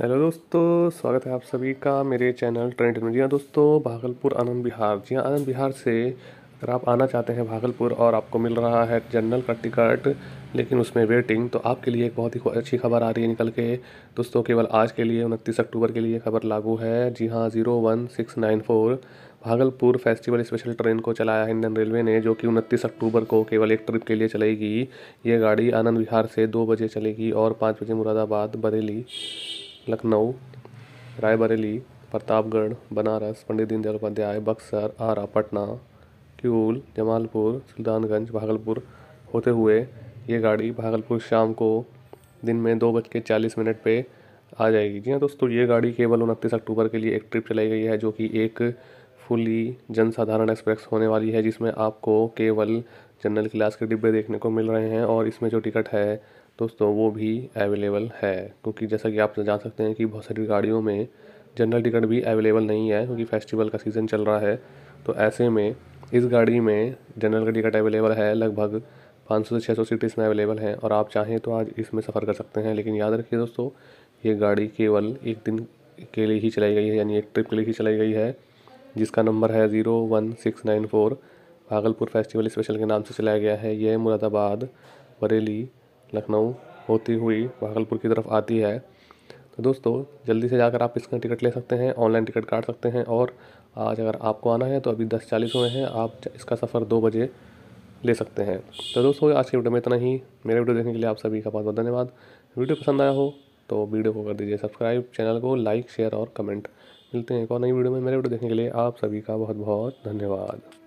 hello दोस्तों स्वागत है आप सभी का मेरे चैनल ट्रेंड में जी हाँ दोस्तों भागलपुर आनंद बिहार जी हाँ आनंद बिहार से अगर आप आना चाहते हैं भागलपुर और आपको मिल रहा है जनरल का टिकट लेकिन उसमें वेटिंग तो आपके लिए एक बहुत ही अच्छी खबर आ रही है निकल के दोस्तों केवल आज के लिए उनतीस अक्टूबर के लिए खबर लागू है जी हाँ zero one six nine four Bhagalpur festival special train को चलाया है इंडियन रेलवे ने जो कि उनतीस अक्टूबर को केवल एक ट्रिप के लिए चलेगी ये गाड़ी आनंद विहार से दो बजे चलेगी और पाँच बजे मुरादाबाद बरेली लखनऊ रायबरेली प्रतापगढ़ बनारस पंडित दीनदयाल उपाध्याय बक्सर आरा पटना किऊल जमालपुर सुल्तानगंज भागलपुर होते हुए ये गाड़ी भागलपुर शाम को दिन में दो बज के चालीस मिनट पर आ जाएगी जी हाँ दोस्तों ये गाड़ी केवल उनतीस अक्टूबर के लिए एक ट्रिप चलाई गई है जो कि एक फुली जनसाधारण एक्सप्रेस होने वाली है जिसमें आपको केवल जनरल क्लास के डिब्बे देखने को मिल रहे हैं और इसमें जो टिकट है दोस्तों वो भी अवेलेबल है क्योंकि जैसा कि आप तो जान सकते हैं कि बहुत सारी गाड़ियों में जनरल टिकट भी अवेलेबल नहीं है क्योंकि फेस्टिवल का सीज़न चल रहा है तो ऐसे में इस गाड़ी में जनरल का टिकट अवेलेबल है लगभग 500 से 600 सीट इसमें अवेलेबल हैं और आप चाहें तो आज इसमें सफ़र कर सकते हैं लेकिन याद रखिए दोस्तों ये गाड़ी केवल एक दिन के लिए ही चलाई गई है यानी एक ट्रिप के लिए ही चलाई गई है जिसका नंबर है zero one six nine four Bhagalpur festival special के नाम से चलाया गया है यह मुरादाबाद बरेली लखनऊ होती हुई भागलपुर की तरफ आती है तो दोस्तों जल्दी से जाकर आप इसका टिकट ले सकते हैं ऑनलाइन टिकट काट सकते हैं और आज अगर आपको आना है तो अभी दस चालीस हुए हैं आप इसका सफ़र दो बजे ले सकते हैं तो दोस्तों आज के वीडियो में इतना ही मेरे वीडियो देखने के लिए आप सभी का बहुत बहुत धन्यवाद वीडियो पसंद आया हो तो वीडियो को कर दीजिए सब्सक्राइब चैनल को लाइक शेयर और कमेंट मिलते हैं एक और नई वीडियो में मेरे वीडियो देखने के लिए आप सभी का बहुत बहुत धन्यवाद